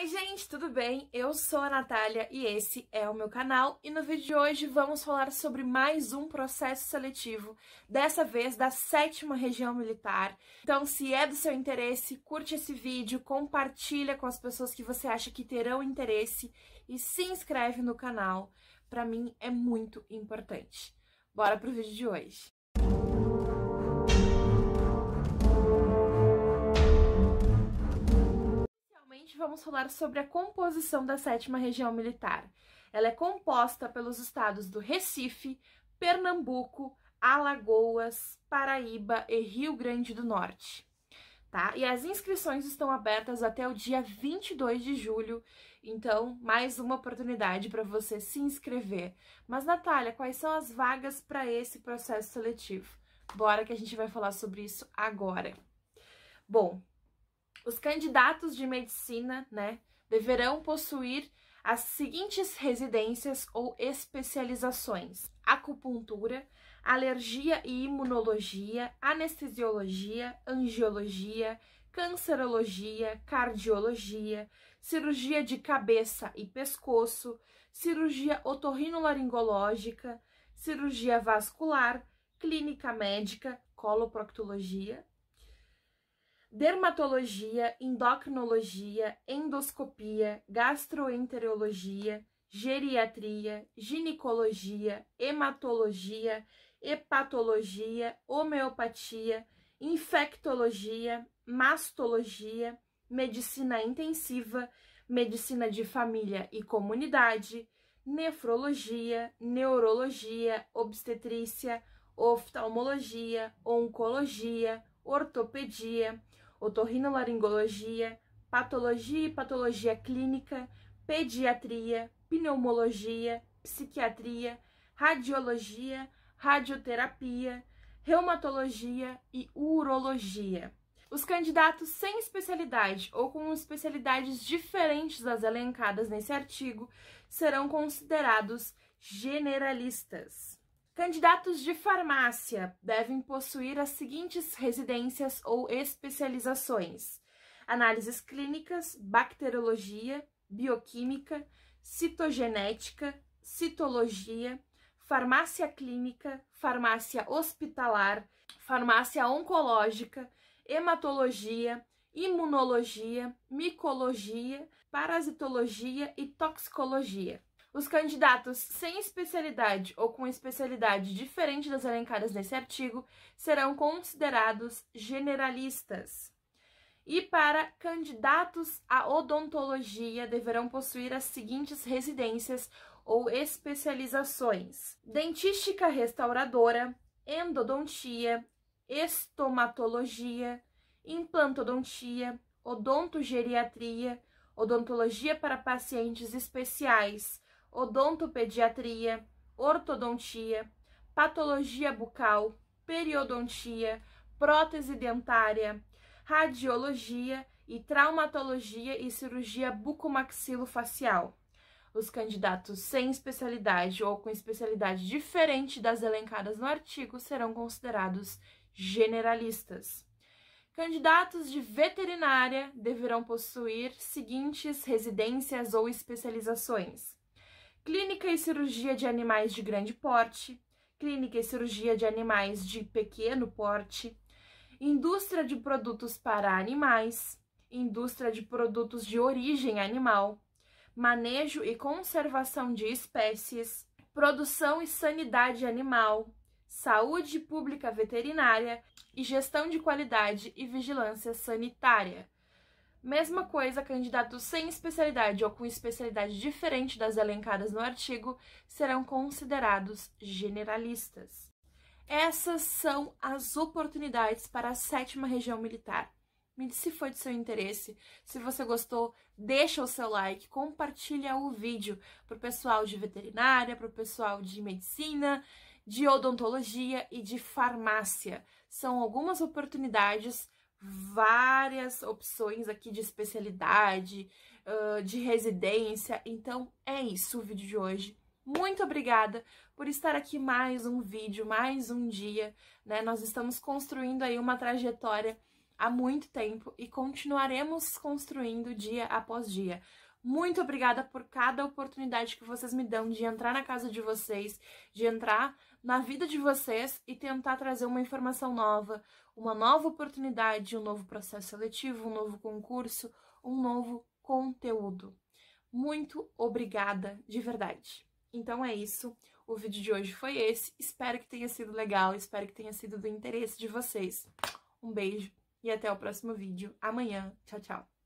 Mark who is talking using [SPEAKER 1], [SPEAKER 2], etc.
[SPEAKER 1] Oi gente, tudo bem? Eu sou a Natália e esse é o meu canal e no vídeo de hoje vamos falar sobre mais um processo seletivo, dessa vez da sétima região militar. Então se é do seu interesse, curte esse vídeo, compartilha com as pessoas que você acha que terão interesse e se inscreve no canal, para mim é muito importante. Bora pro vídeo de hoje. vamos falar sobre a composição da sétima região militar. Ela é composta pelos estados do Recife, Pernambuco, Alagoas, Paraíba e Rio Grande do Norte. Tá? E as inscrições estão abertas até o dia 22 de julho, então mais uma oportunidade para você se inscrever. Mas Natália, quais são as vagas para esse processo seletivo? Bora que a gente vai falar sobre isso agora. Bom, os candidatos de medicina, né, deverão possuir as seguintes residências ou especializações: acupuntura, alergia e imunologia, anestesiologia, angiologia, cancerologia, cardiologia, cirurgia de cabeça e pescoço, cirurgia otorrinolaringológica, cirurgia vascular, clínica médica, coloproctologia, dermatologia, endocrinologia, endoscopia, gastroenterologia, geriatria, ginecologia, hematologia, hepatologia, homeopatia, infectologia, mastologia, medicina intensiva, medicina de família e comunidade, nefrologia, neurologia, obstetrícia, oftalmologia, oncologia, ortopedia, otorrinolaringologia, patologia e patologia clínica, pediatria, pneumologia, psiquiatria, radiologia, radioterapia, reumatologia e urologia. Os candidatos sem especialidade ou com especialidades diferentes das elencadas nesse artigo serão considerados generalistas. Candidatos de farmácia devem possuir as seguintes residências ou especializações: análises clínicas, bacteriologia, bioquímica, citogenética, citologia, farmácia clínica, farmácia hospitalar, farmácia oncológica, hematologia, imunologia, micologia, parasitologia e toxicologia. Os candidatos sem especialidade ou com especialidade diferente das elencadas nesse artigo serão considerados generalistas. E para candidatos à odontologia deverão possuir as seguintes residências ou especializações: dentística restauradora, endodontia, estomatologia, implantodontia, odontogeriatria, odontologia para pacientes especiais, odontopediatria, ortodontia, patologia bucal, periodontia, prótese dentária, radiologia e traumatologia e cirurgia bucomaxilofacial. Os candidatos sem especialidade ou com especialidade diferente das elencadas no artigo serão considerados generalistas. Candidatos de veterinária deverão possuir seguintes residências ou especializações: clínica e cirurgia de animais de grande porte, clínica e cirurgia de animais de pequeno porte, indústria de produtos para animais, indústria de produtos de origem animal, manejo e conservação de espécies, produção e sanidade animal, saúde pública veterinária e gestão de qualidade e vigilância sanitária. Mesma coisa, candidatos sem especialidade ou com especialidade diferente das elencadas no artigo serão considerados generalistas. Essas são as oportunidades para a sétima região militar. Me diz se foi de seu interesse. Se você gostou, deixa o seu like, compartilha o vídeo para o pessoal de veterinária, para o pessoal de medicina, de odontologia e de farmácia. São algumas oportunidades várias opções aqui de especialidade, uh, de residência. Então é isso o vídeo de hoje. Muito obrigada por estar aqui mais um vídeo, mais um dia, né? Nós estamos construindo aí uma trajetória há muito tempo e continuaremos construindo dia após dia. Muito obrigada por cada oportunidade que vocês me dão de entrar na casa de vocês, de entrar na vida de vocês e tentar trazer uma informação nova, uma nova oportunidade, um novo processo seletivo, um novo concurso, um novo conteúdo. Muito obrigada, de verdade. Então é isso. O vídeo de hoje foi esse. Espero que tenha sido legal, espero que tenha sido do interesse de vocês. Um beijo e até o próximo vídeo amanhã. Tchau, tchau.